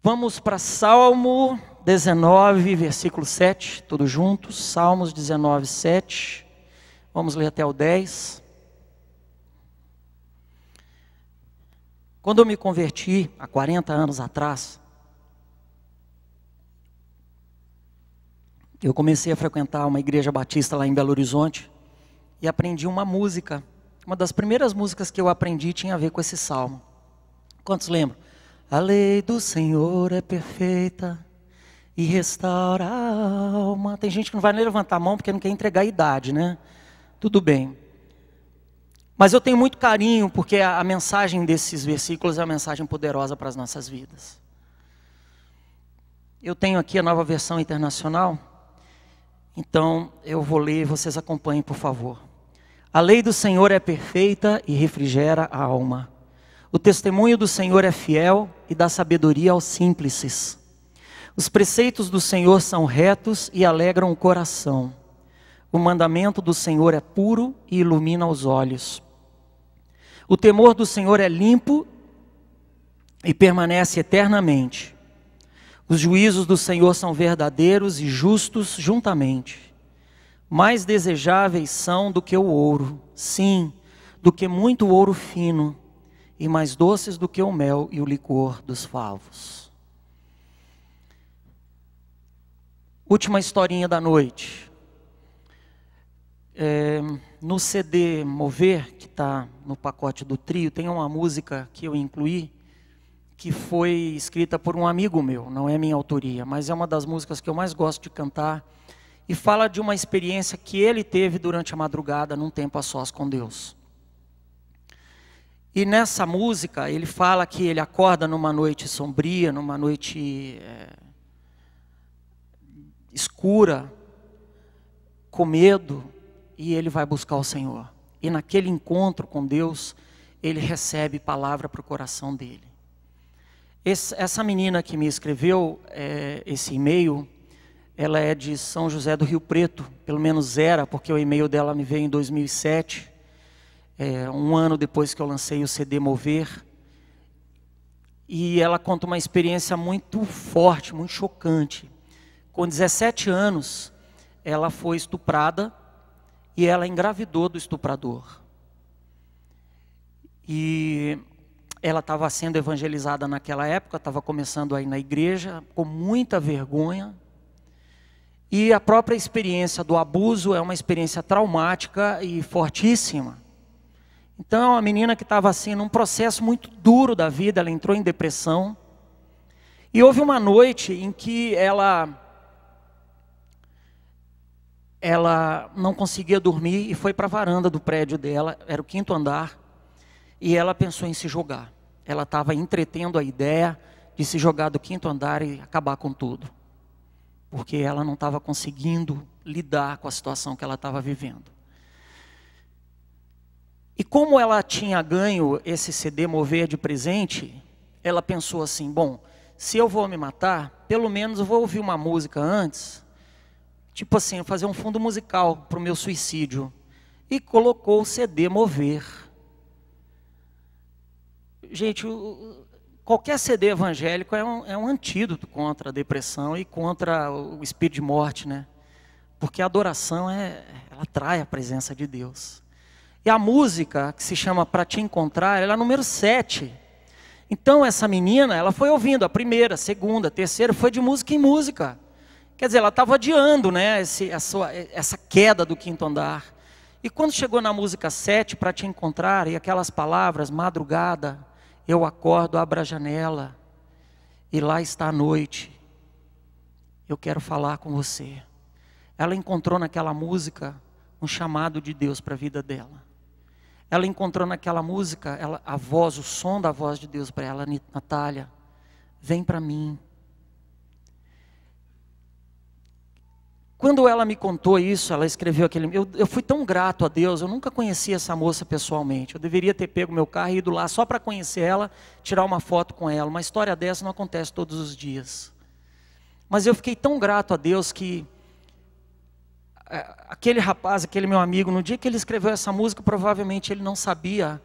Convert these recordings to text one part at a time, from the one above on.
Vamos para Salmo 19, versículo 7, todos juntos. Salmos 19, 7. Vamos ler até o 10. Quando eu me converti, há 40 anos atrás, eu comecei a frequentar uma igreja batista lá em Belo Horizonte e aprendi uma música. Uma das primeiras músicas que eu aprendi tinha a ver com esse salmo. Quantos lembram? A lei do Senhor é perfeita e restaura a alma. Tem gente que não vai nem levantar a mão porque não quer entregar a idade, né? Tudo bem. Mas eu tenho muito carinho porque a, mensagem desses versículos é uma mensagem poderosa para as nossas vidas. Eu tenho aqui a nova versão internacional, então eu vou ler, vocês acompanhem, por favor. A lei do Senhor é perfeita e refrigera a alma. O testemunho do Senhor é fiel e dá sabedoria aos simples. Os preceitos do Senhor são retos e alegram o coração. O mandamento do Senhor é puro e ilumina os olhos. O temor do Senhor é limpo e permanece eternamente. Os juízos do Senhor são verdadeiros e justos juntamente. Mais desejáveis são do que o ouro, sim, do que muito ouro fino e mais doces do que o mel e o licor dos favos. Última historinha da noite. É, no CD Mover, que está no pacote do trio, tem uma música que eu incluí, que foi escrita por um amigo meu, não é minha autoria, mas é uma das músicas que eu mais gosto de cantar, e fala de uma experiência que ele teve durante a madrugada, num tempo a sós com Deus. E nessa música ele fala que ele acorda numa noite sombria, numa noite é, escura, com medo, e ele vai buscar o Senhor. E naquele encontro com Deus, ele recebe palavra para o coração dele. Esse, essa menina que me escreveu é, esse e-mail, ela é de São José do Rio Preto, pelo menos era, porque o e-mail dela me veio em 2007 é, um ano depois que eu lancei o CD Mover. E ela conta uma experiência muito forte, muito chocante. Com 17 anos, ela foi estuprada e ela engravidou do estuprador. E ela estava sendo evangelizada naquela época, estava começando aí na igreja, com muita vergonha. E a própria experiência do abuso é uma experiência traumática e fortíssima. Então, é a menina que estava assim, num processo muito duro da vida, ela entrou em depressão. E houve uma noite em que ela ela não conseguia dormir e foi para a varanda do prédio dela, era o quinto andar, e ela pensou em se jogar. Ela estava entretendo a ideia de se jogar do quinto andar e acabar com tudo, porque ela não estava conseguindo lidar com a situação que ela estava vivendo. E como ela tinha ganho esse CD Mover de presente, ela pensou assim: bom, se eu vou me matar, pelo menos eu vou ouvir uma música antes, tipo assim, fazer um fundo musical para o meu suicídio. E colocou o CD Mover. Gente, qualquer CD evangélico é um, é um, antídoto contra a depressão e contra o espírito de morte, né? Porque a adoração é, ela atrai a presença de Deus. E a música, que se chama Para Te Encontrar, ela é a número 7. Então essa menina, ela foi ouvindo a primeira, a segunda, a terceira, foi de música em música. Quer dizer, ela estava adiando né, esse, essa, essa queda do quinto andar. E quando chegou na música 7, para te encontrar, e aquelas palavras, madrugada, eu acordo, abro a janela, e lá está a noite, eu quero falar com você. Ela encontrou naquela música um chamado de Deus para a vida dela. Ela encontrou naquela música ela, a voz, o som da voz de Deus para ela, Natália, vem para mim. Quando ela me contou isso, ela escreveu aquele. Eu, eu, fui tão grato a Deus, eu nunca conheci essa moça pessoalmente. Eu deveria ter pego meu carro e ido lá só para conhecer ela, tirar uma foto com ela. Uma história dessa não acontece todos os dias. Mas eu fiquei tão grato a Deus que é, aquele rapaz, aquele meu amigo, no dia que ele escreveu essa música, provavelmente ele não sabia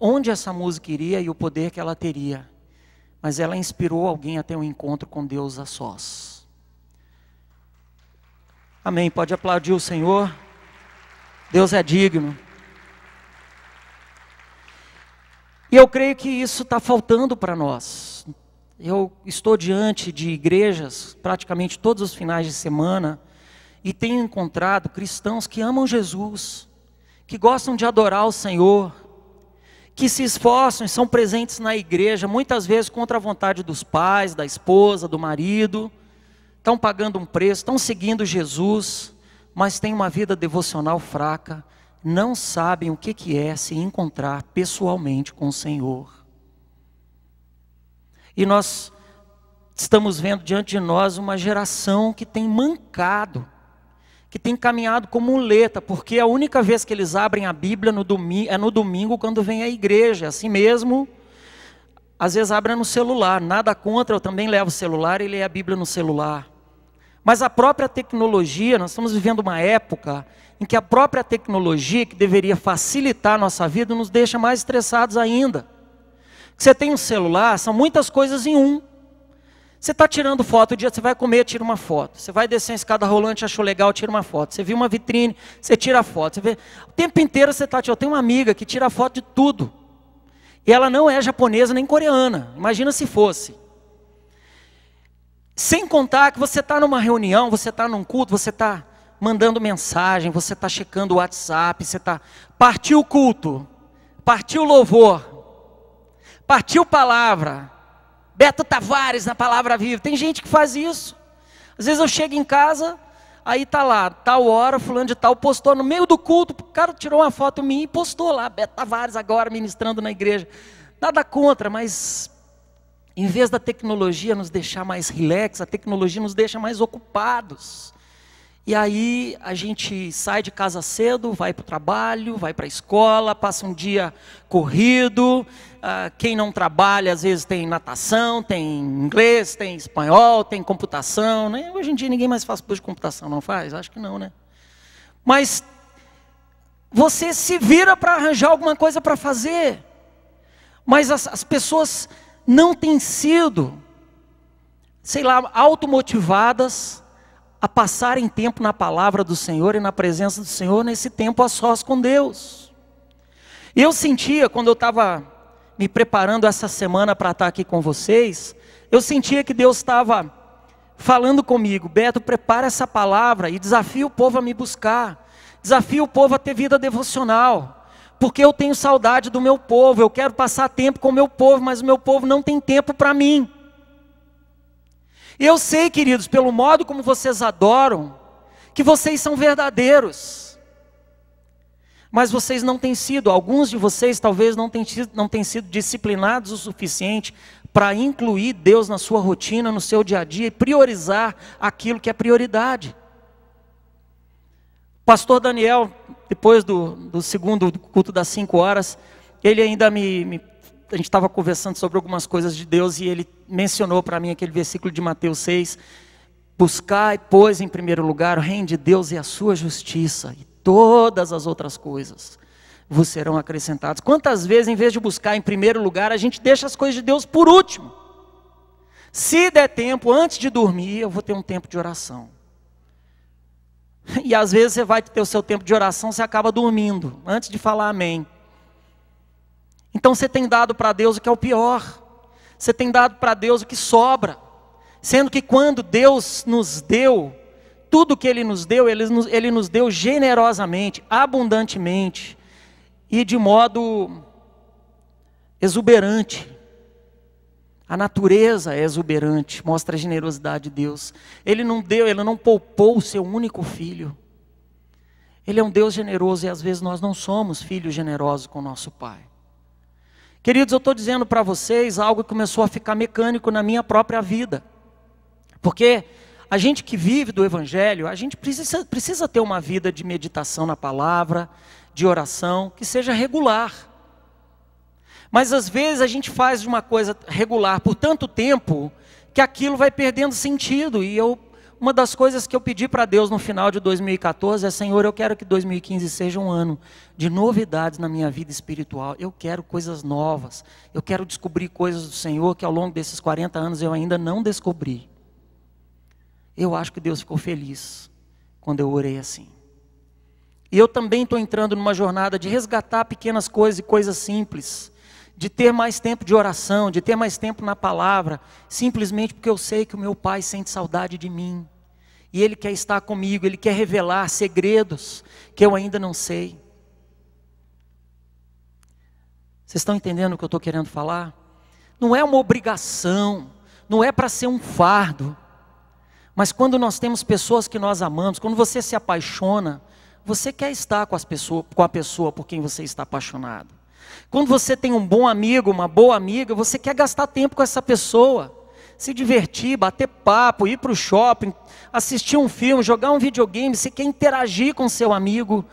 onde essa música iria e o poder que ela teria. Mas ela inspirou alguém a ter um encontro com Deus a sós. Amém. Pode aplaudir o Senhor. Deus é digno. E eu creio que isso está faltando para nós. Eu estou diante de igrejas praticamente todos os finais de semana e tenho encontrado cristãos que amam Jesus, que gostam de adorar o Senhor, que se esforçam e são presentes na igreja, muitas vezes contra a vontade dos pais, da esposa, do marido, estão pagando um preço, estão seguindo Jesus, mas têm uma vida devocional fraca, não sabem o que, que é se encontrar pessoalmente com o Senhor. E nós estamos vendo diante de nós uma geração que tem mancado que tem caminhado como muleta, porque a única vez que eles abrem a Bíblia no domingo, é no domingo quando vem à igreja, assim mesmo. Às vezes abrem no celular, nada contra, eu também levo o celular e leio a Bíblia no celular. Mas a própria tecnologia, nós estamos vivendo uma época em que a própria tecnologia, que deveria facilitar a nossa vida, nos deixa mais estressados ainda. Você tem um celular, são muitas coisas em um. Você está tirando foto, o dia você vai comer, tira uma foto. Você vai descer a escada rolante, achou legal, tira uma foto. Você viu uma vitrine, você tira a foto. Você vê... O tempo inteiro você está tirando. Eu tenho uma amiga que tira foto de tudo. E ela não é japonesa nem coreana. Imagina se fosse. Sem contar que você está numa reunião, você está num culto, você está mandando mensagem, você está checando o WhatsApp, você está. Partiu o culto, partiu o louvor, partiu palavra Beto Tavares na Palavra Viva. Tem gente que faz isso. Às vezes eu chego em casa, aí tá lá, tal hora, fulano de tal postou no meio do culto, o cara tirou uma foto minha e postou lá, Beto Tavares agora ministrando na igreja. Nada contra, mas em vez da tecnologia nos deixar mais relax, a tecnologia nos deixa mais ocupados. E aí a gente sai de casa cedo, vai para o trabalho, vai para a escola, passa um dia corrido. Ah, quem não trabalha, às vezes tem natação, tem inglês, tem espanhol, tem computação. Né? Hoje em dia ninguém mais faz curso de computação, não faz? Acho que não, né? Mas você se vira para arranjar alguma coisa para fazer. Mas as, as pessoas não têm sido, sei lá, automotivadas a passarem tempo na palavra do Senhor e na presença do Senhor nesse tempo a sós com Deus. Eu sentia, quando eu estava me preparando essa semana para estar tá aqui com vocês, eu sentia que Deus estava falando comigo: Beto, prepara essa palavra e desafia o povo a me buscar, desafia o povo a ter vida devocional. Porque eu tenho saudade do meu povo, eu quero passar tempo com o meu povo, mas o meu povo não tem tempo para mim. Eu sei, queridos, pelo modo como vocês adoram, que vocês são verdadeiros. Mas vocês não têm sido, alguns de vocês talvez não tenham sido, não tenham sido disciplinados o suficiente para incluir Deus na sua rotina, no seu dia a dia e priorizar aquilo que é prioridade. Pastor Daniel, depois do, do segundo culto das cinco horas, ele ainda me, me a gente estava conversando sobre algumas coisas de Deus e ele mencionou para mim aquele versículo de Mateus 6. Buscai, pois, em primeiro lugar o reino de Deus e a sua justiça, e todas as outras coisas vos serão acrescentadas. Quantas vezes, em vez de buscar em primeiro lugar, a gente deixa as coisas de Deus por último? Se der tempo, antes de dormir, eu vou ter um tempo de oração. E às vezes você vai ter o seu tempo de oração, você acaba dormindo, antes de falar amém. Então você tem dado para Deus o que é o pior, você tem dado para Deus o que sobra, sendo que quando Deus nos deu, tudo que Ele nos deu, Ele nos, Ele nos deu generosamente, abundantemente e de modo exuberante. A natureza é exuberante, mostra a generosidade de Deus. Ele não deu, ele não poupou o seu único filho. Ele é um Deus generoso e às vezes nós não somos filhos generosos com nosso Pai. Queridos, eu estou dizendo para vocês algo que começou a ficar mecânico na minha própria vida. Porque a gente que vive do Evangelho, a gente precisa, precisa ter uma vida de meditação na palavra, de oração, que seja regular. Mas às vezes a gente faz uma coisa regular por tanto tempo que aquilo vai perdendo sentido. E eu uma das coisas que eu pedi para Deus no final de 2014 é: Senhor, eu quero que 2015 seja um ano de novidades na minha vida espiritual. Eu quero coisas novas. Eu quero descobrir coisas do Senhor que ao longo desses 40 anos eu ainda não descobri. Eu acho que Deus ficou feliz quando eu orei assim. E eu também estou entrando numa jornada de resgatar pequenas coisas e coisas simples, de ter mais tempo de oração, de ter mais tempo na palavra, simplesmente porque eu sei que o meu pai sente saudade de mim. E Ele quer estar comigo, Ele quer revelar segredos que eu ainda não sei. Vocês estão entendendo o que eu estou querendo falar? Não é uma obrigação, não é para ser um fardo. Mas quando nós temos pessoas que nós amamos, quando você se apaixona, você quer estar com, as pessoas, com a pessoa por quem você está apaixonado. Quando você tem um bom amigo, uma boa amiga, você quer gastar tempo com essa pessoa se divertir, bater papo, ir para o shopping, assistir um filme, jogar um videogame, você quer interagir com seu amigo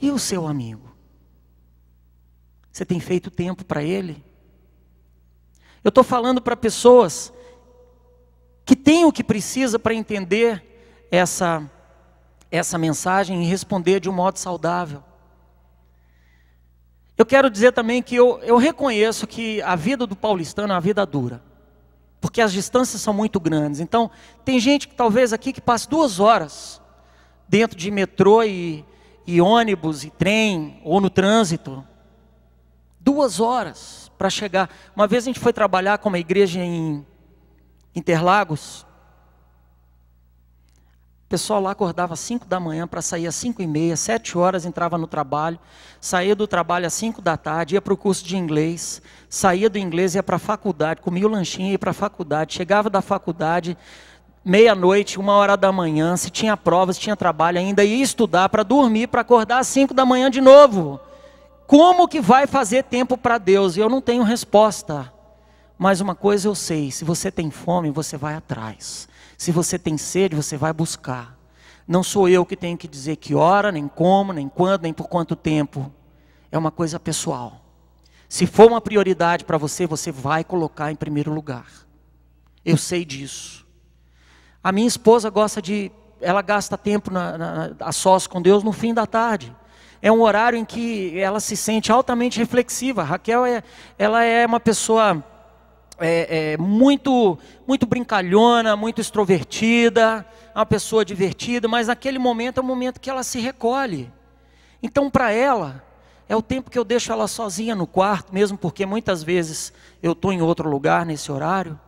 e o seu amigo. Você tem feito tempo para ele? Eu estou falando para pessoas que têm o que precisa para entender essa, essa mensagem e responder de um modo saudável. Eu quero dizer também que eu, eu reconheço que a vida do paulistano é uma vida dura porque as distâncias são muito grandes. Então, tem gente que talvez aqui que passe duas horas dentro de metrô e, e ônibus e trem, ou no trânsito. Duas horas para chegar. Uma vez a gente foi trabalhar com uma igreja em Interlagos. O pessoal lá acordava às 5 da manhã para sair às 5 e meia, 7 horas entrava no trabalho, saía do trabalho às 5 da tarde, ia para o curso de inglês, saía do inglês, ia para a faculdade, comia o lanchinho, e ia para a faculdade, chegava da faculdade, meia-noite, uma hora da manhã, se tinha prova, se tinha trabalho, ainda ia estudar para dormir, para acordar às cinco da manhã de novo. Como que vai fazer tempo para Deus? Eu não tenho resposta. Mas uma coisa eu sei: se você tem fome, você vai atrás. Se você tem sede, você vai buscar. Não sou eu que tenho que dizer que hora, nem como, nem quando, nem por quanto tempo. É uma coisa pessoal. Se for uma prioridade para você, você vai colocar em primeiro lugar. Eu sei disso. A minha esposa gosta de. Ela gasta tempo na, na, a sós com Deus no fim da tarde. É um horário em que ela se sente altamente reflexiva. Raquel é, ela é uma pessoa é, é, muito, muito brincalhona, muito extrovertida, é uma pessoa divertida, mas naquele momento é o momento que ela se recolhe. Então, para ela, é o tempo que eu deixo ela sozinha no quarto, mesmo porque muitas vezes eu estou em outro lugar nesse horário.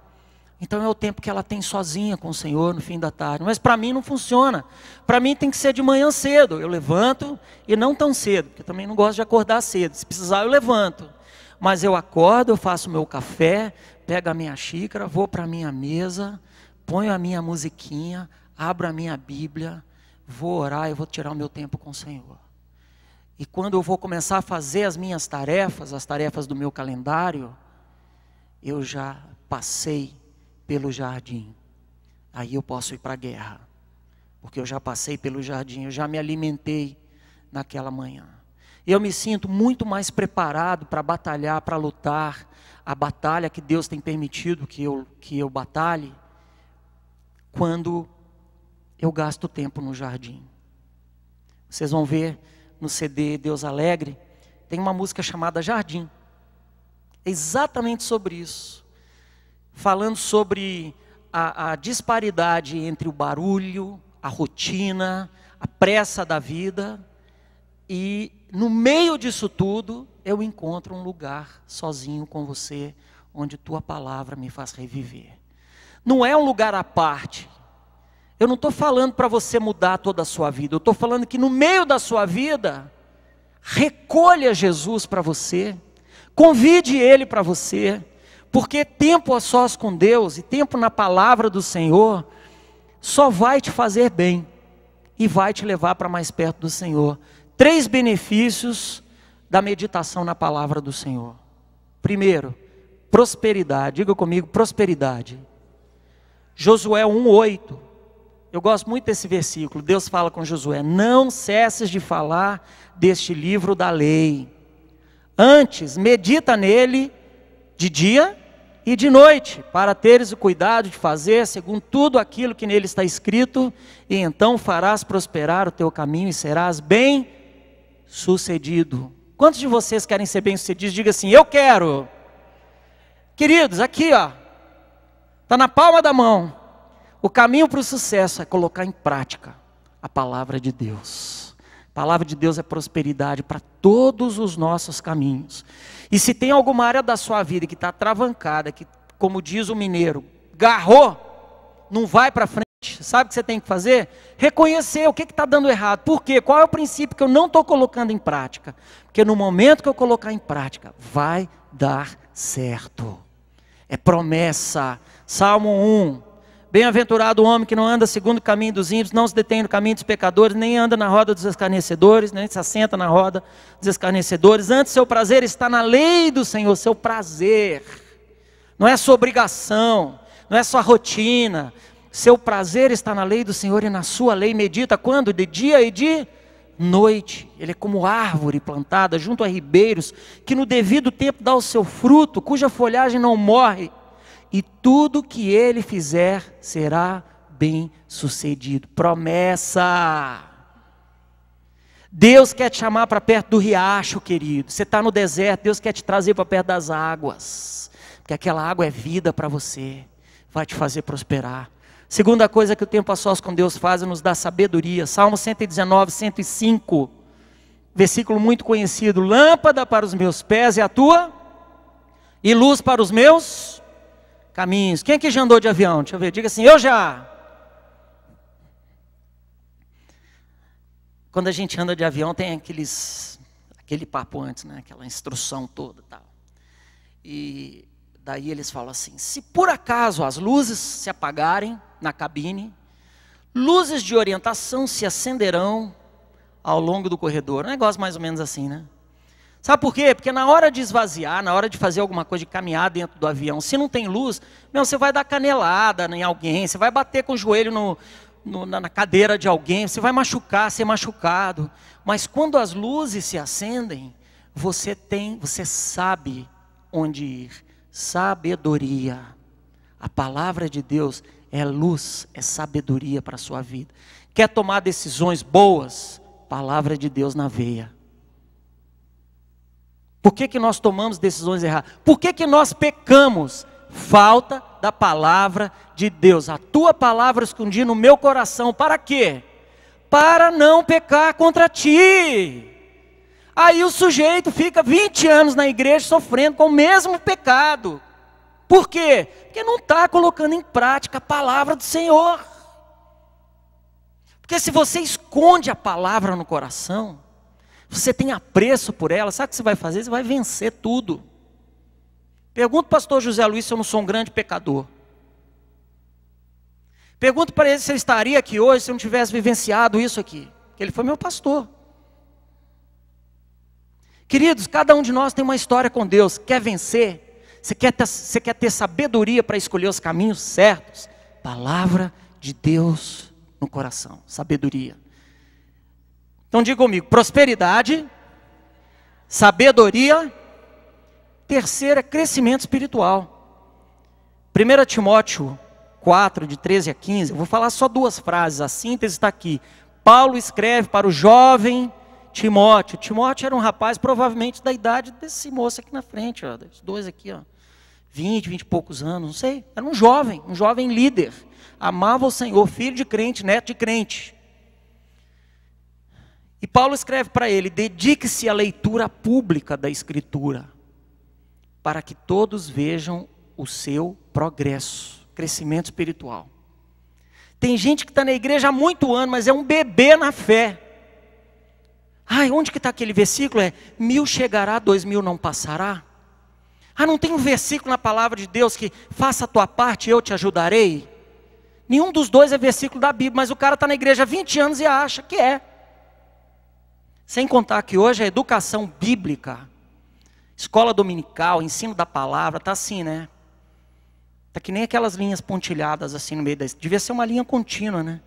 Então é o tempo que ela tem sozinha com o Senhor no fim da tarde. Mas para mim não funciona. Para mim tem que ser de manhã cedo. Eu levanto e não tão cedo, porque também não gosto de acordar cedo. Se precisar, eu levanto. Mas eu acordo, eu faço meu café, pego a minha xícara, vou para a minha mesa, ponho a minha musiquinha, abro a minha Bíblia, vou orar e vou tirar o meu tempo com o Senhor. E quando eu vou começar a fazer as minhas tarefas, as tarefas do meu calendário, eu já passei pelo jardim. Aí eu posso ir para a guerra. Porque eu já passei pelo jardim, eu já me alimentei naquela manhã. Eu me sinto muito mais preparado para batalhar, para lutar a batalha que Deus tem permitido que eu que eu batalhe quando eu gasto tempo no jardim. Vocês vão ver no CD Deus Alegre, tem uma música chamada Jardim. Exatamente sobre isso. Falando sobre a, a disparidade entre o barulho, a rotina, a pressa da vida. E no meio disso tudo, eu encontro um lugar sozinho com você, onde tua palavra me faz reviver. Não é um lugar à parte, eu não estou falando para você mudar toda a sua vida, eu estou falando que no meio da sua vida, recolha Jesus para você, convide Ele para você, porque tempo a sós com Deus e tempo na palavra do Senhor só vai te fazer bem e vai te levar para mais perto do Senhor. Três benefícios da meditação na palavra do Senhor. Primeiro, prosperidade. Diga comigo, prosperidade. Josué 1:8 eu gosto muito desse versículo. Deus fala com Josué: Não cesses de falar deste livro da lei. Antes, medita nele de dia e de noite, para teres o cuidado de fazer segundo tudo aquilo que nele está escrito, e então farás prosperar o teu caminho e serás bem sucedido. Quantos de vocês querem ser bem sucedidos? Diga assim: Eu quero. Queridos, aqui ó, está na palma da mão. O caminho para o sucesso é colocar em prática a palavra de Deus. A palavra de Deus é prosperidade para todos os nossos caminhos. E se tem alguma área da sua vida que está travancada, que, como diz o mineiro, garrou, não vai para frente, sabe o que você tem que fazer? Reconhecer o que está dando errado. Por quê? Qual é o princípio que eu não estou colocando em prática? Porque no momento que eu colocar em prática, vai dar certo. É promessa. Salmo 1, Bem-aventurado o homem que não anda segundo o caminho dos ímpios, não se detém no caminho dos pecadores, nem anda na roda dos escarnecedores, nem né? se assenta na roda dos escarnecedores. Antes, seu prazer está na lei do Senhor, seu prazer. Não é sua obrigação, não é sua rotina. Seu prazer está na lei do Senhor e na sua lei medita quando? De dia e de noite. Ele é como árvore plantada junto a ribeiros, que no devido tempo dá o seu fruto, cuja folhagem não morre e tudo que ele fizer será bem sucedido. Promessa! Deus quer te chamar para perto do riacho, querido. Você está no deserto, Deus quer te trazer para perto das águas. Porque aquela água é vida para você, vai te fazer prosperar. Segunda coisa que o tempo a sós com Deus faz é nos dar sabedoria. Salmo 119, 105, versículo muito conhecido: Lâmpada para os meus pés e a tua, e luz para os meus Caminhos. Quem aqui já andou de avião? Deixa eu ver. Diga assim, eu já. Quando a gente anda de avião, tem aqueles, aquele papo antes, né? aquela instrução toda tal. E daí eles falam assim: se por acaso as luzes se apagarem na cabine, luzes de orientação se acenderão ao longo do corredor. Um negócio mais ou menos assim, né? Sabe por quê? Porque na hora de esvaziar, na hora de fazer alguma coisa, de caminhar dentro do avião, se não tem luz, meu, você vai dar canelada em alguém, você vai bater com o joelho no, no, na cadeira de alguém, você vai machucar, ser machucado. Mas quando as luzes se acendem, você tem, você sabe onde ir. Sabedoria. A palavra de Deus é luz, é sabedoria para a sua vida. Quer tomar decisões boas? Palavra de Deus na veia. Por que, que nós tomamos decisões erradas? Por que, que nós pecamos? Falta da palavra de Deus. A tua palavra escondi no meu coração. Para quê? Para não pecar contra ti. Aí o sujeito fica 20 anos na igreja sofrendo com o mesmo pecado. Por quê? Porque não está colocando em prática a palavra do Senhor. Porque se você esconde a palavra no coração, você tem apreço por ela, sabe o que você vai fazer? Você vai vencer tudo. Pergunta o pastor José Luiz se eu não sou um grande pecador. Pergunta para ele se eu estaria aqui hoje se eu não tivesse vivenciado isso aqui. Que ele foi meu pastor. Queridos, cada um de nós tem uma história com Deus. Quer vencer? Você quer ter, você quer ter sabedoria para escolher os caminhos certos? Palavra de Deus no coração, sabedoria. Então diga comigo: prosperidade, sabedoria, terceira, é crescimento espiritual. 1 Timóteo 4, de 13 a 15, eu vou falar só duas frases, a síntese está aqui. Paulo escreve para o jovem Timóteo. Timóteo era um rapaz provavelmente da idade desse moço aqui na frente, ó, dos dois aqui, ó, 20, 20 e poucos anos, não sei. Era um jovem, um jovem líder. Amava o Senhor, filho de crente, neto de crente. E Paulo escreve para ele: dedique-se à leitura pública da Escritura, para que todos vejam o seu progresso, crescimento espiritual. Tem gente que está na igreja há muito ano, mas é um bebê na fé. Ai, onde que está aquele versículo? É mil chegará, dois mil não passará. Ah, não tem um versículo na palavra de Deus que faça a tua parte, eu te ajudarei. Nenhum dos dois é versículo da Bíblia, mas o cara está na igreja há 20 anos e acha que é. Sem contar que hoje a educação bíblica, escola dominical, ensino da palavra, está assim, né? Está que nem aquelas linhas pontilhadas assim no meio da. Devia ser uma linha contínua, né?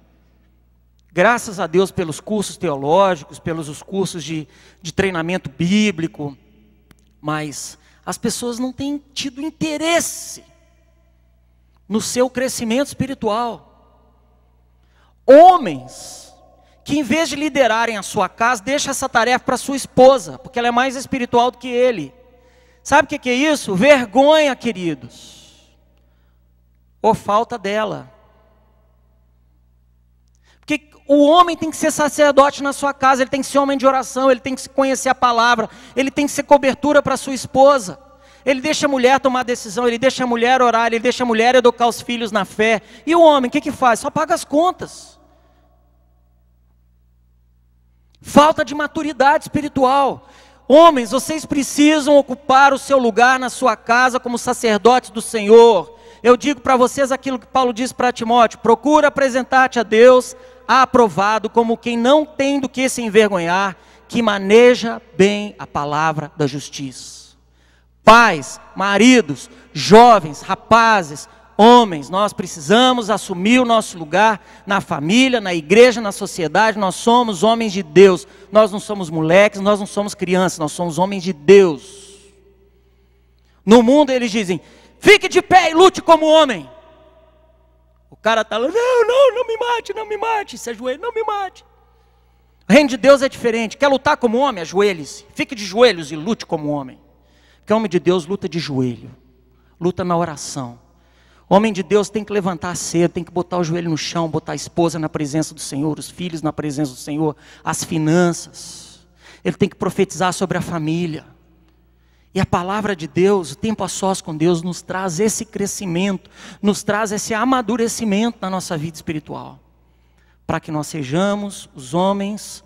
Graças a Deus pelos cursos teológicos, pelos os cursos de, de treinamento bíblico, mas as pessoas não têm tido interesse no seu crescimento espiritual. Homens que em vez de liderarem a sua casa, deixa essa tarefa para sua esposa, porque ela é mais espiritual do que ele. Sabe o que é isso? Vergonha, queridos. Ou falta dela. Porque o homem tem que ser sacerdote na sua casa, ele tem que ser homem de oração, ele tem que conhecer a palavra, ele tem que ser cobertura para sua esposa. Ele deixa a mulher tomar decisão, ele deixa a mulher orar, ele deixa a mulher educar os filhos na fé. E o homem, o que, que faz? Só paga as contas falta de maturidade espiritual. Homens, vocês precisam ocupar o seu lugar na sua casa como sacerdotes do Senhor. Eu digo para vocês aquilo que Paulo diz para Timóteo: procura apresentar-te a Deus aprovado, como quem não tem do que se envergonhar, que maneja bem a palavra da justiça. Pais, maridos, jovens, rapazes, homens, nós precisamos assumir o nosso lugar na família, na igreja, na sociedade. Nós somos homens de Deus. Nós não somos moleques, nós não somos crianças, nós somos homens de Deus. No mundo eles dizem: fique de pé e lute como homem. O cara está lá, não, não, não me mate, não me mate, se ajoelhe, não me mate. O reino de Deus é diferente. Quer lutar como homem? Ajoelhe-se. Fique de joelhos e lute como homem. Porque o homem de Deus luta de joelho, luta na oração Homem de Deus tem que levantar cedo, tem que botar o joelho no chão, botar a esposa na presença do Senhor, os filhos na presença do Senhor, as finanças. Ele tem que profetizar sobre a família. E a palavra de Deus, o tempo a sós com Deus, nos traz esse crescimento, nos traz esse amadurecimento na nossa vida espiritual. Para que nós sejamos os homens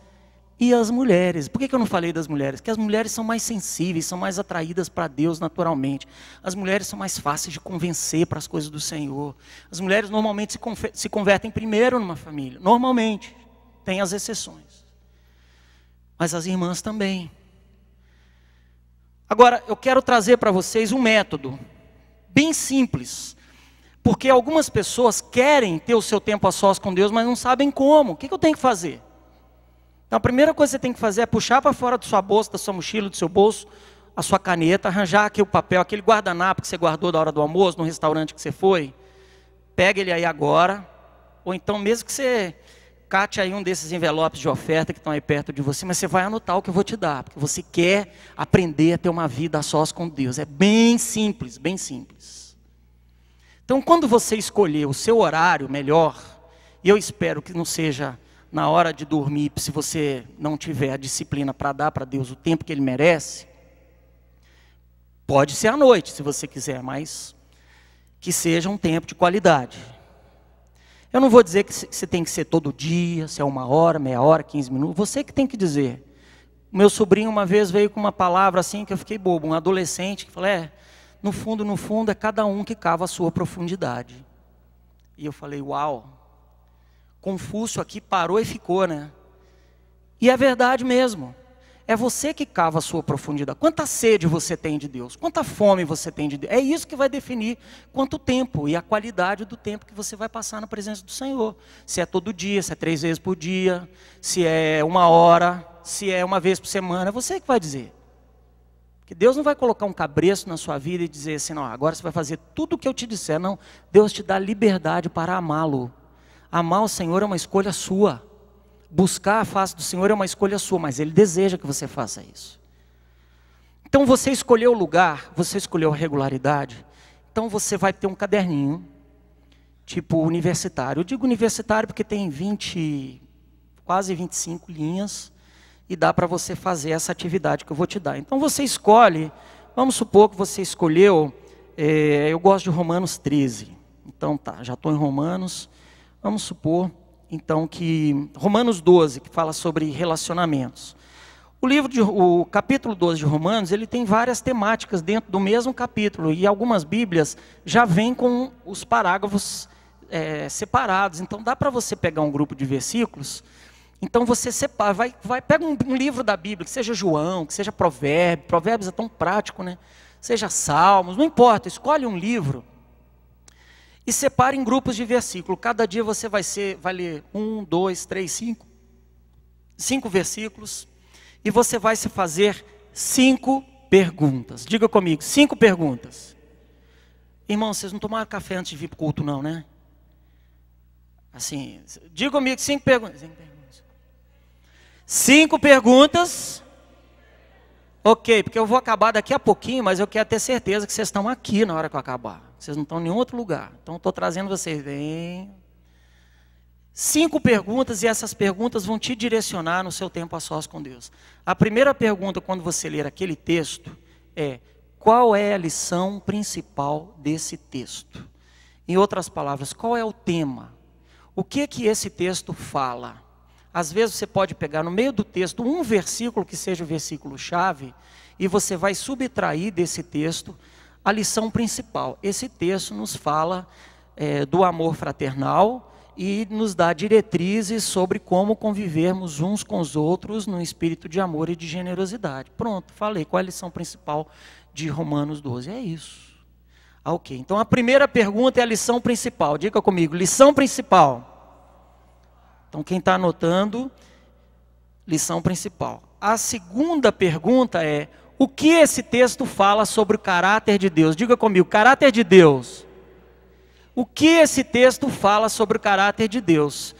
e as mulheres. Por que eu não falei das mulheres? Que as mulheres são mais sensíveis, são mais atraídas para Deus naturalmente. As mulheres são mais fáceis de convencer para as coisas do Senhor. As mulheres normalmente se, se convertem primeiro numa família. Normalmente. Tem as exceções. Mas as irmãs também. Agora, eu quero trazer para vocês um método bem simples. Porque algumas pessoas querem ter o seu tempo a sós com Deus, mas não sabem como. O que eu tenho que fazer? Então a primeira coisa que você tem que fazer é puxar para fora da sua bolsa, da sua mochila, do seu bolso, a sua caneta, arranjar aqui o papel, aquele guardanapo que você guardou da hora do almoço, no restaurante que você foi. Pega ele aí agora, ou então mesmo que você cate aí um desses envelopes de oferta que estão aí perto de você, mas você vai anotar o que eu vou te dar, porque você quer aprender a ter uma vida a sós com Deus. É bem simples, bem simples. Então, quando você escolher o seu horário melhor, e eu espero que não seja na hora de dormir, se você não tiver a disciplina para dar para Deus o tempo que Ele merece, pode ser à noite, se você quiser, mas que seja um tempo de qualidade. Eu não vou dizer que você tem que ser todo dia, se é uma hora, meia hora, 15 minutos, você que tem que dizer. Meu sobrinho uma vez veio com uma palavra assim que eu fiquei bobo, um adolescente que falou: é, no fundo, no fundo, é cada um que cava a sua profundidade. E eu falei: uau, Confúcio aqui parou e ficou, né? E é verdade mesmo. É você que cava a sua profundidade. Quanta sede você tem de Deus? Quanta fome você tem de Deus? É isso que vai definir quanto tempo e a qualidade do tempo que você vai passar na presença do Senhor. Se é todo dia, se é três vezes por dia, se é uma hora, se é uma vez por semana, é você que vai dizer. Que Deus não vai colocar um cabresto na sua vida e dizer assim, não, agora você vai fazer tudo o que eu te disser. Não, Deus te dá liberdade para amá-lo Amar o Senhor é uma escolha sua. Buscar a face do Senhor é uma escolha sua, mas Ele deseja que você faça isso. Então você escolheu o lugar, você escolheu a regularidade. Então você vai ter um caderninho, tipo universitário. Eu digo universitário porque tem 20, quase 25 linhas e dá para você fazer essa atividade que eu vou te dar. Então você escolhe, vamos supor que você escolheu, é, eu gosto de Romanos 13. Então tá, já estou em Romanos. Vamos supor, então, que Romanos 12, que fala sobre relacionamentos. O livro de, o capítulo 12 de Romanos, ele tem várias temáticas dentro do mesmo capítulo e algumas Bíblias já vêm com os parágrafos é, separados. Então dá para você pegar um grupo de versículos. Então você separa, vai, vai pega um, um, livro da Bíblia, que seja João, que seja Provérbios. Provérbios é tão prático, né? Seja Salmos, não importa. Escolhe um livro e separe em grupos de versículo. Cada dia você vai, ser, vai ler um, dois, três, cinco. Cinco versículos. E você vai se fazer cinco perguntas. Diga comigo, cinco perguntas. Irmão, vocês não tomaram café antes de vir para o culto, não, né? Assim, diga comigo, cinco perguntas. Cinco perguntas. Cinco perguntas. Ok, porque eu vou acabar daqui a pouquinho, mas eu quero ter certeza que vocês estão aqui na hora que eu acabar. Vocês não estão em nenhum outro lugar. Então, estou trazendo vocês. Vem. Cinco perguntas, e essas perguntas vão te direcionar no seu tempo a sós com Deus. A primeira pergunta, quando você ler aquele texto, é: qual é a lição principal desse texto? Em outras palavras, qual é o tema? O que é que esse texto fala? Às vezes você pode pegar no meio do texto um versículo que seja o versículo chave e você vai subtrair desse texto a lição principal. Esse texto nos fala é, do amor fraternal e nos dá diretrizes sobre como convivermos uns com os outros num espírito de amor e de generosidade. Pronto, falei. Qual é a lição principal de Romanos 12? É isso. Ah, ok. Então a primeira pergunta é a lição principal. Diga comigo, lição principal. Então quem está anotando, lição principal. A segunda pergunta é o que esse texto fala sobre o caráter de Deus? Diga comigo, caráter de Deus. O que esse texto fala sobre o caráter de Deus?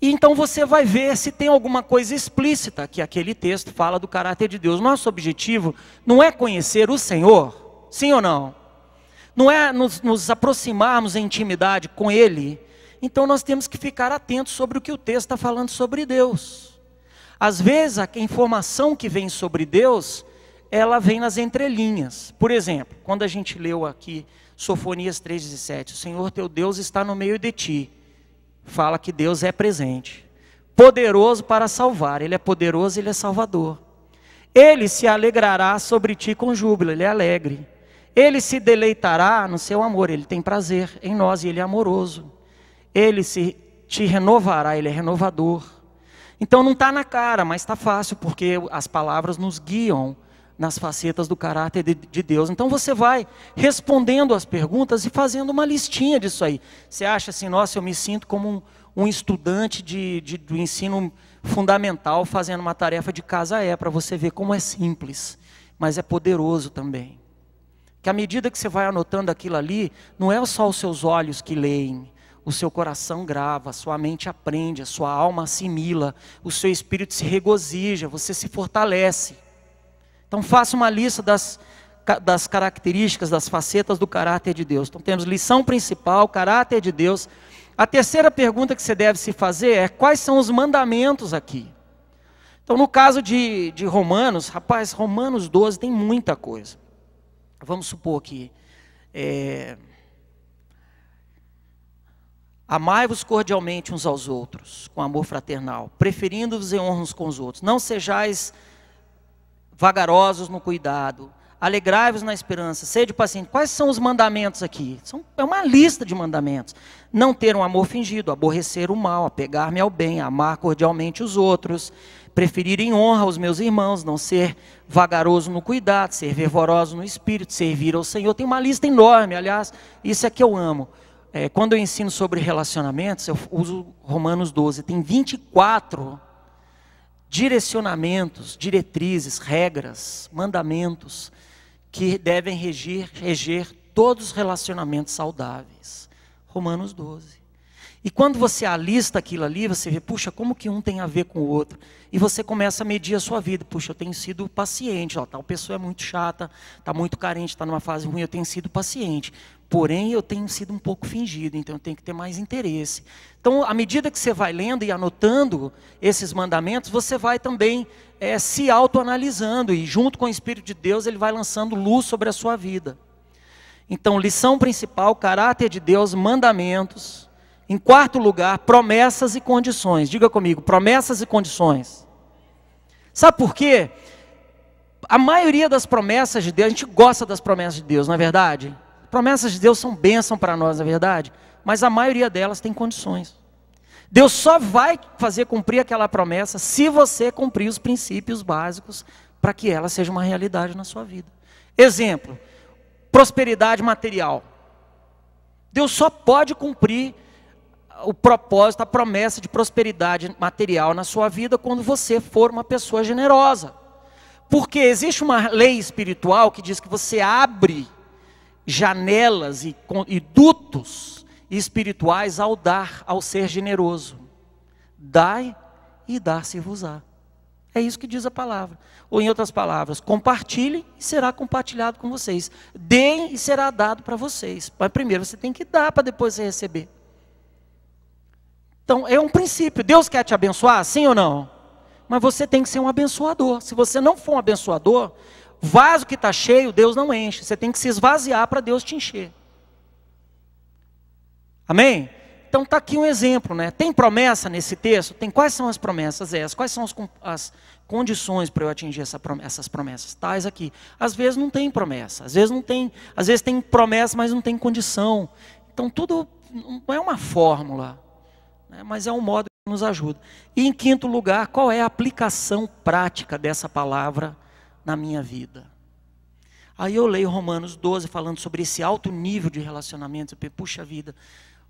E então você vai ver se tem alguma coisa explícita que aquele texto fala do caráter de Deus. Nosso objetivo não é conhecer o Senhor, sim ou não? Não é nos, nos aproximarmos em intimidade com Ele. Então nós temos que ficar atentos sobre o que o texto está falando sobre Deus. Às vezes a informação que vem sobre Deus ela vem nas entrelinhas. Por exemplo, quando a gente leu aqui Sofonias 3,17, o Senhor teu Deus está no meio de ti. Fala que Deus é presente. Poderoso para salvar, Ele é poderoso, Ele é salvador. Ele se alegrará sobre ti com júbilo, Ele é alegre. Ele se deleitará no seu amor, Ele tem prazer em nós e Ele é amoroso. Ele se te renovará, Ele é renovador. Então não está na cara, mas está fácil, porque as palavras nos guiam nas facetas do caráter de, de, Deus. Então você vai respondendo as perguntas e fazendo uma listinha disso aí. Você acha assim, nossa, eu me sinto como um, um estudante de, de, do ensino fundamental fazendo uma tarefa de casa é, para você ver como é simples, mas é poderoso também. Que à medida que você vai anotando aquilo ali, não é só os seus olhos que leem, o seu coração grava, a sua mente aprende, a sua alma assimila, o seu espírito se regozija, você se fortalece. Então faça uma lista das, das características, das facetas do caráter de Deus. Então temos lição principal, caráter de Deus. A terceira pergunta que você deve se fazer é quais são os mandamentos aqui? Então, no caso de, de Romanos, rapaz, Romanos 12 tem muita coisa. Vamos supor que. É, Amai-vos cordialmente uns aos outros, com amor fraternal, preferindo-vos em honra uns com os outros. Não sejais vagarosos no cuidado, alegrai-vos na esperança, sede paciente. Quais são os mandamentos aqui? São, é uma lista de mandamentos. Não ter um amor fingido, aborrecer o mal, apegar-me ao bem, amar cordialmente os outros, preferir em honra os meus irmãos, não ser vagaroso no cuidado, ser fervoroso no espírito, servir ao Senhor. Tem uma lista enorme, aliás, isso é que eu amo. É, quando eu ensino sobre relacionamentos, eu uso Romanos 12, tem 24 direcionamentos, diretrizes, regras, mandamentos que devem regir, reger todos os relacionamentos saudáveis. Romanos 12. E quando você alista aquilo ali, você vê, puxa, como que um tem a ver com o outro? E você começa a medir a sua vida. Puxa, eu tenho sido paciente, ó, tal pessoa é muito chata, está muito carente, está numa fase ruim, eu tenho sido paciente. Porém, eu tenho sido um pouco fingido, então eu tenho que ter mais interesse. Então, à medida que você vai lendo e anotando esses mandamentos, você vai também é, se autoanalisando e, junto com o Espírito de Deus, ele vai lançando luz sobre a sua vida. Então, lição principal: caráter de Deus, mandamentos em quarto lugar, promessas e condições. Diga comigo, promessas e condições. Sabe por quê? A maioria das promessas de Deus, a gente gosta das promessas de Deus, não é verdade? Promessas de Deus são bênção para nós, na é verdade, mas a maioria delas tem condições. Deus só vai fazer cumprir aquela promessa se você cumprir os princípios básicos para que ela seja uma realidade na sua vida. Exemplo: prosperidade material. Deus só pode cumprir o propósito, a promessa de prosperidade material na sua vida quando você for uma pessoa generosa. Porque existe uma lei espiritual que diz que você abre janelas e, e dutos espirituais ao dar, ao ser generoso. Dai e dar-se-vos-á. É isso que diz a palavra. Ou em outras palavras, compartilhem e será compartilhado com vocês. Deem e será dado para vocês. Mas primeiro você tem que dar para depois você receber. Então, é um princípio. Deus quer te abençoar, sim ou não? Mas você tem que ser um abençoador. Se você não for um abençoador, vaso que está cheio, Deus não enche. Você tem que se esvaziar para Deus te encher. Amém? Então está aqui um exemplo, né? Tem promessa nesse texto? Tem quais são as promessas Quais são as, as condições para eu atingir essa essas promessas? Tais aqui. Às vezes não tem promessa, às vezes não tem, às vezes tem promessa, mas não tem condição. Então tudo não é uma fórmula. Né? Mas é um modo que nos ajuda. E em quinto lugar, qual é a aplicação prática dessa palavra na minha vida? Aí eu leio Romanos 12 falando sobre esse alto nível de relacionamento. Eu penso, puxa vida,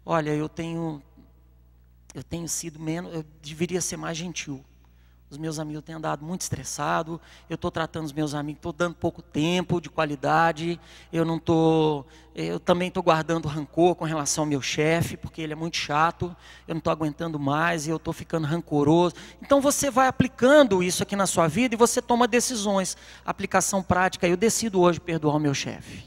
olha, eu tenho eu tenho sido menos, eu deveria ser mais gentil. Os meus amigos têm andado muito estressado, eu estou tratando os meus amigos, estou dando pouco tempo de qualidade, eu não tô, eu também estou guardando rancor com relação ao meu chefe, porque ele é muito chato, eu não estou aguentando mais e eu estou ficando rancoroso. Então você vai aplicando isso aqui na sua vida e você toma decisões. Aplicação prática, eu decido hoje perdoar o meu chefe.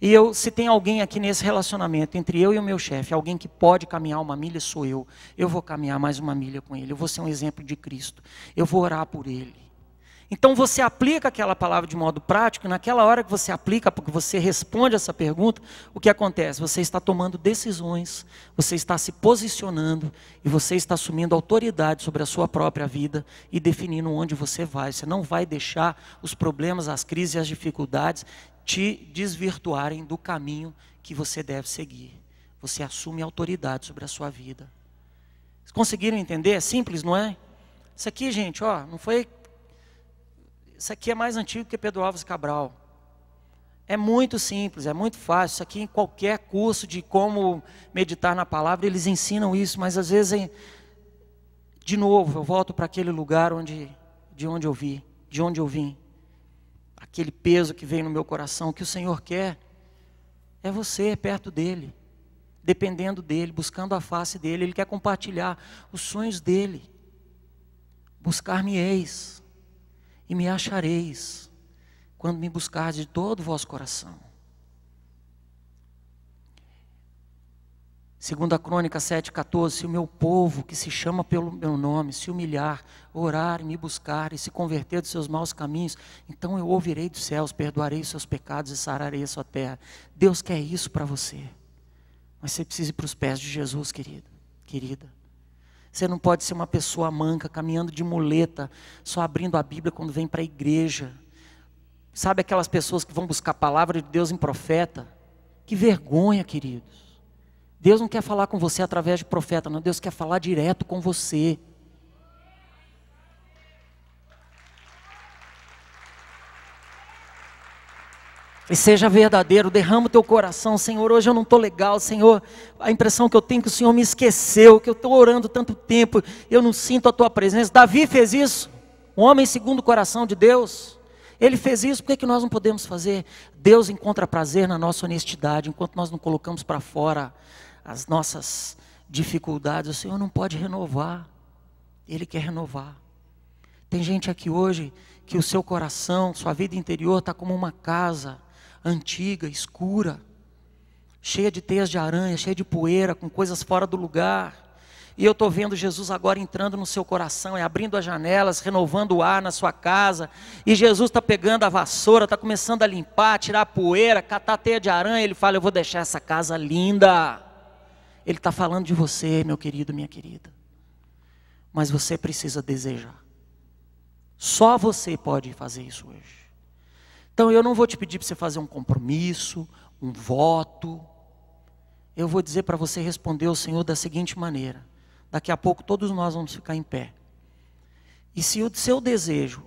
E eu, se tem alguém aqui nesse relacionamento entre eu e o meu chefe, alguém que pode caminhar uma milha, sou eu. Eu vou caminhar mais uma milha com ele. Eu vou ser um exemplo de Cristo. Eu vou orar por ele. Então você aplica aquela palavra de modo prático, e naquela hora que você aplica, porque você responde essa pergunta, o que acontece? Você está tomando decisões, você está se posicionando e você está assumindo autoridade sobre a sua própria vida e definindo onde você vai. Você não vai deixar os problemas, as crises e as dificuldades te desvirtuarem do caminho que você deve seguir. Você assume autoridade sobre a sua vida. conseguiram entender? É simples, não é? Isso aqui, gente, ó, não foi. Isso aqui é mais antigo que Pedro Alves Cabral. É muito simples, é muito fácil. Isso aqui em qualquer curso de como meditar na palavra, eles ensinam isso, mas às vezes, de novo, eu volto para aquele lugar onde, de onde eu vi, de onde eu vim aquele peso que vem no meu coração. O que o Senhor quer é você perto dEle, dependendo dEle, buscando a face dEle. Ele quer compartilhar os sonhos dEle. Buscar-me-eis e me achareis quando me buscardes de todo o vosso coração. Segundo a Crônica 7,14, se o meu povo, que se chama pelo meu nome, se humilhar, orar, me buscar e se converter dos seus maus caminhos, então eu ouvirei dos céus, perdoarei os seus pecados e sararei a sua terra. Deus quer isso para você. Mas você precisa ir para os pés de Jesus, querido, querida. Você não pode ser uma pessoa manca, caminhando de muleta, só abrindo a Bíblia quando vem para a igreja. Sabe aquelas pessoas que vão buscar a palavra de Deus em profeta? Que vergonha, queridos. Deus não quer falar com você através de profeta, não. Deus quer falar direto com você. E seja verdadeiro, derrama o teu coração, Senhor. Hoje eu não estou legal, Senhor. A impressão que eu tenho é que o Senhor me esqueceu, que eu estou orando tanto tempo, eu não sinto a tua presença. Davi fez isso, um homem segundo o coração de Deus. Ele fez isso, por que, é que nós não podemos fazer? Deus encontra prazer na nossa honestidade, enquanto nós não colocamos para fora as nossas dificuldades, o Senhor não pode renovar. Ele quer renovar. Tem gente aqui hoje que o seu coração, sua vida interior está como uma casa antiga, escura, cheia de teias de aranha, cheia de poeira, com coisas fora do lugar. E eu estou vendo Jesus agora entrando no seu coração, e abrindo as janelas, renovando o ar na sua casa. E Jesus está pegando a vassoura, está começando a limpar, tirar a poeira, catar a teia de aranha. Ele fala: Eu vou deixar essa casa linda. Ele está falando de você, meu querido, minha querida. Mas você precisa desejar. Só você pode fazer isso hoje. Então eu não vou te pedir para você fazer um compromisso, um voto. Eu vou dizer para você responder ao Senhor da seguinte maneira: daqui a pouco todos nós vamos ficar em pé. E se o seu desejo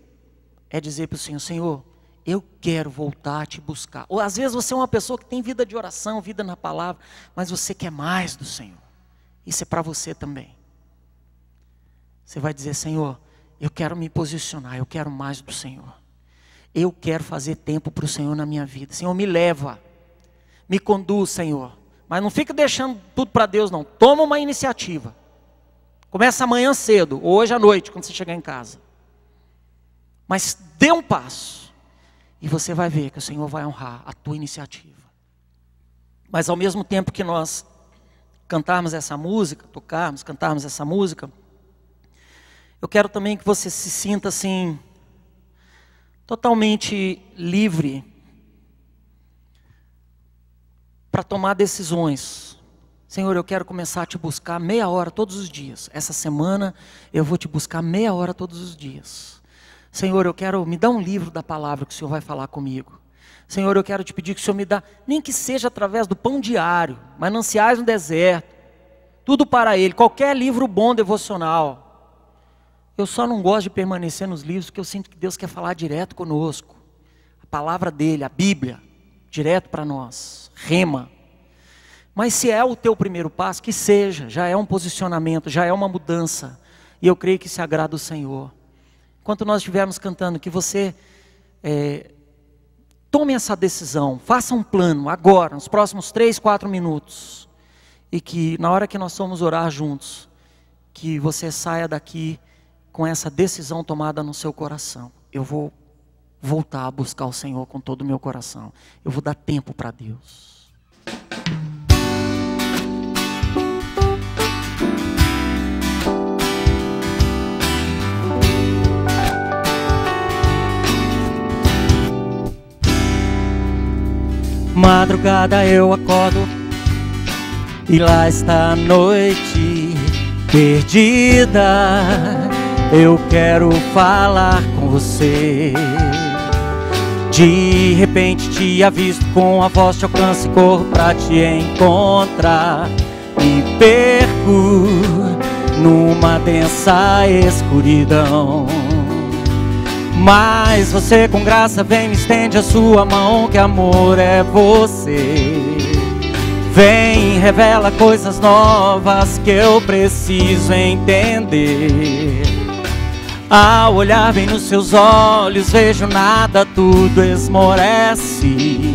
é dizer para o Senhor: Senhor, eu quero voltar a te buscar. Ou às vezes você é uma pessoa que tem vida de oração, vida na palavra, mas você quer mais do Senhor. Isso é para você também. Você vai dizer, Senhor, eu quero me posicionar, eu quero mais do Senhor. Eu quero fazer tempo para o Senhor na minha vida. Senhor, me leva, me conduz, Senhor. Mas não fica deixando tudo para Deus, não. Toma uma iniciativa. Começa amanhã cedo, ou hoje à noite, quando você chegar em casa. Mas dê um passo. E você vai ver que o Senhor vai honrar a tua iniciativa. Mas ao mesmo tempo que nós cantarmos essa música, tocarmos, cantarmos essa música, eu quero também que você se sinta assim, totalmente livre para tomar decisões. Senhor, eu quero começar a te buscar meia hora todos os dias. Essa semana eu vou te buscar meia hora todos os dias. Senhor, eu quero, me dá um livro da palavra que o Senhor vai falar comigo. Senhor, eu quero te pedir que o Senhor me dá, nem que seja através do pão diário, mananciais no deserto, tudo para Ele, qualquer livro bom devocional. Eu só não gosto de permanecer nos livros porque eu sinto que Deus quer falar direto conosco. A palavra dele, a Bíblia, direto para nós. Rema. Mas se é o teu primeiro passo, que seja, já é um posicionamento, já é uma mudança. E eu creio que se agrada o Senhor. Enquanto nós estivermos cantando, que você é, tome essa decisão, faça um plano agora, nos próximos três, quatro minutos. E que na hora que nós formos orar juntos, que você saia daqui com essa decisão tomada no seu coração. Eu vou voltar a buscar o Senhor com todo o meu coração. Eu vou dar tempo para Deus. Madrugada eu acordo e lá está a noite perdida. Eu quero falar com você. De repente te avisto com a voz te alcance e corro pra te encontrar. Me perco numa densa escuridão. Mas você com graça vem me estende a sua mão, que amor é você. Vem, revela coisas novas que eu preciso entender. Ao olhar bem nos seus olhos, vejo nada, tudo esmorece.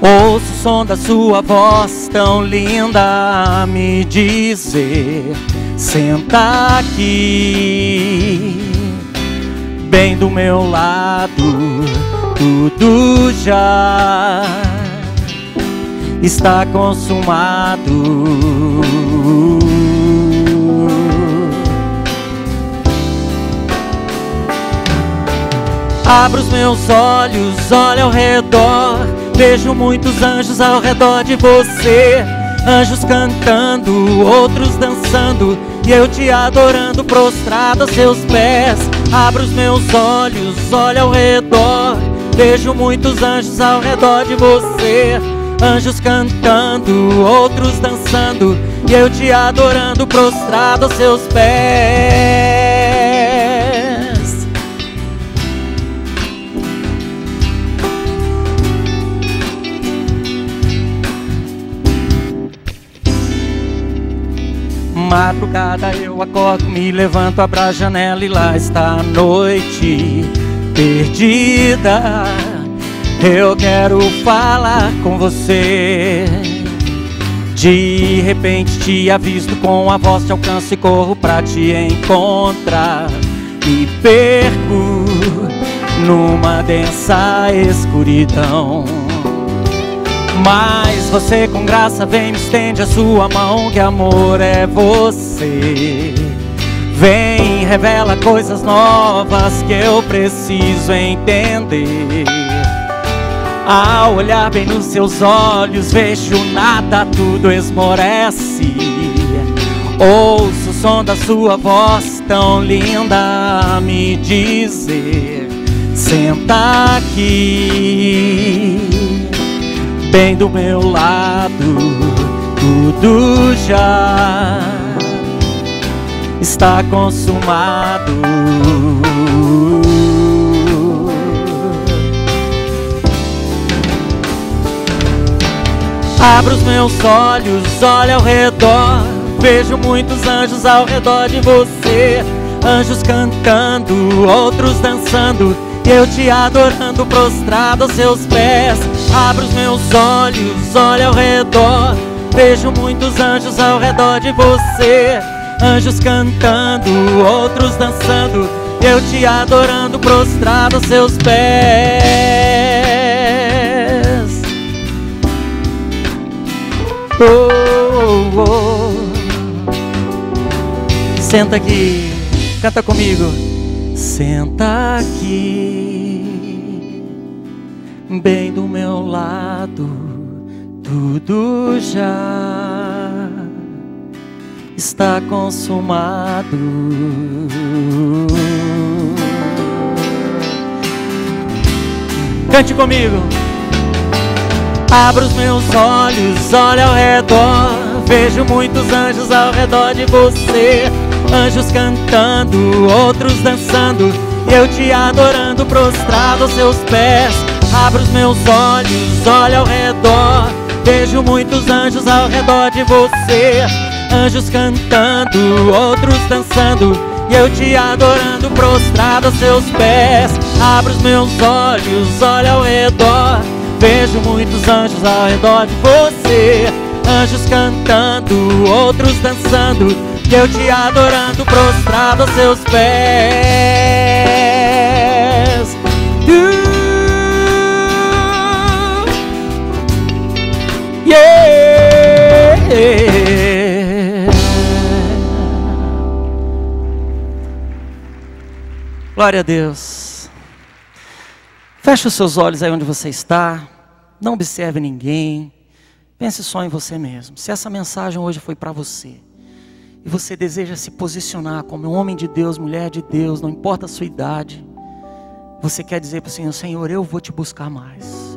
Ouço o som da sua voz tão linda me dizer: senta aqui bem do meu lado, tudo já está consumado. Abro os meus olhos, olho ao redor, vejo muitos anjos ao redor de você. Anjos cantando, outros dançando, e eu te adorando, prostrado aos seus pés Abro os meus olhos, olho ao redor. Vejo muitos anjos ao redor de você. Anjos cantando, outros dançando. E eu te adorando, prostrado aos seus pés. madrugada eu acordo, me levanto, abro a janela e lá está a noite perdida. Eu quero falar com você. De repente te avisto com a voz, te alcanço e corro pra te encontrar. Me perco numa densa escuridão. Mas você com graça vem, me estende a sua mão, que amor é você. Vem, revela coisas novas que eu preciso entender. Ao olhar bem nos seus olhos, vejo nada, tudo esmorece. Ouço o som da sua voz tão linda me dizer: senta aqui bem do meu lado, tudo já está consumado. Abro os meus olhos, olho ao redor, vejo muitos anjos ao redor de você. Anjos cantando, outros dançando, eu te adorando, prostrado aos seus pés Abro os meus olhos, olho ao redor. Vejo muitos anjos ao redor de você. Anjos cantando, outros dançando. Eu te adorando, prostrado aos seus pés. Oh, oh, oh. Senta aqui, canta comigo. Senta aqui bem do meu lado, tudo já está consumado. Cante comigo. Abra os meus olhos, olha ao redor. Vejo muitos anjos ao redor de você. Anjos cantando, outros dançando. Eu te adorando, prostrado aos seus pés Abro os meus olhos, olho ao redor. Vejo muitos anjos ao redor de você. Anjos cantando, outros dançando. E eu te adorando, prostrado a seus pés. Abro os meus olhos, olho ao redor. Vejo muitos anjos ao redor de você. Anjos cantando, outros dançando. E eu te adorando, prostrado a seus pés. Yeah. Glória a Deus. Feche os seus olhos aí onde você está. Não observe ninguém. Pense só em você mesmo. Se essa mensagem hoje foi para você e você deseja se posicionar como um homem de Deus, mulher de Deus, não importa a sua idade, você quer dizer para o Senhor: Senhor, eu vou te buscar mais.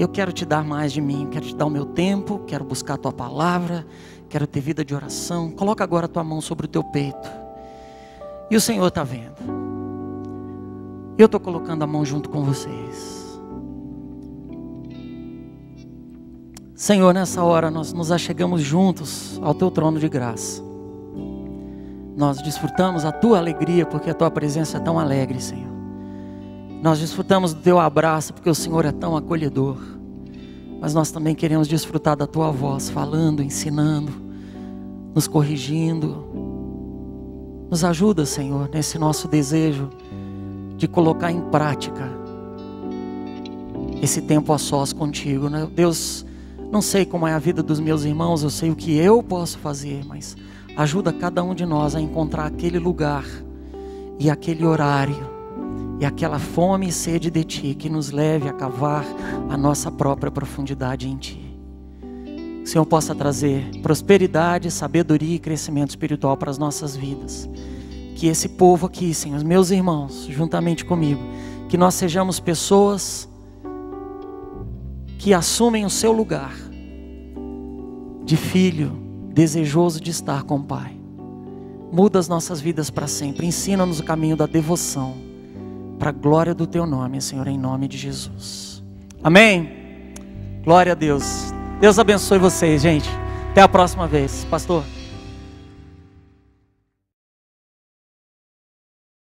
Eu quero te dar mais de mim, quero te dar o meu tempo, quero buscar a tua palavra, quero ter vida de oração. Coloca agora a tua mão sobre o teu peito. E o Senhor está vendo. Eu estou colocando a mão junto com vocês. Senhor, nessa hora nós nos achegamos juntos ao teu trono de graça. Nós desfrutamos a tua alegria, porque a tua presença é tão alegre, Senhor. Nós desfrutamos do teu abraço porque o Senhor é tão acolhedor. Mas nós também queremos desfrutar da tua voz falando, ensinando, nos corrigindo. Nos ajuda, Senhor, nesse nosso desejo de colocar em prática esse tempo a sós contigo. Né? Deus, não sei como é a vida dos meus irmãos, eu sei o que eu posso fazer, mas ajuda cada um de nós a encontrar aquele lugar e aquele horário e aquela fome e sede de Ti que nos leve a cavar a nossa própria profundidade em Ti. Que o Senhor possa trazer prosperidade, sabedoria e crescimento espiritual para as nossas vidas. Que esse povo aqui, Senhor, os meus irmãos, juntamente comigo, que nós sejamos pessoas que assumem o seu lugar de filho desejoso de estar com o Pai. Muda as nossas vidas para sempre, ensina-nos o caminho da devoção para a glória do teu nome, Senhor, em nome de Jesus. Amém? Glória a Deus. Deus abençoe vocês, gente. Até a próxima vez. Pastor.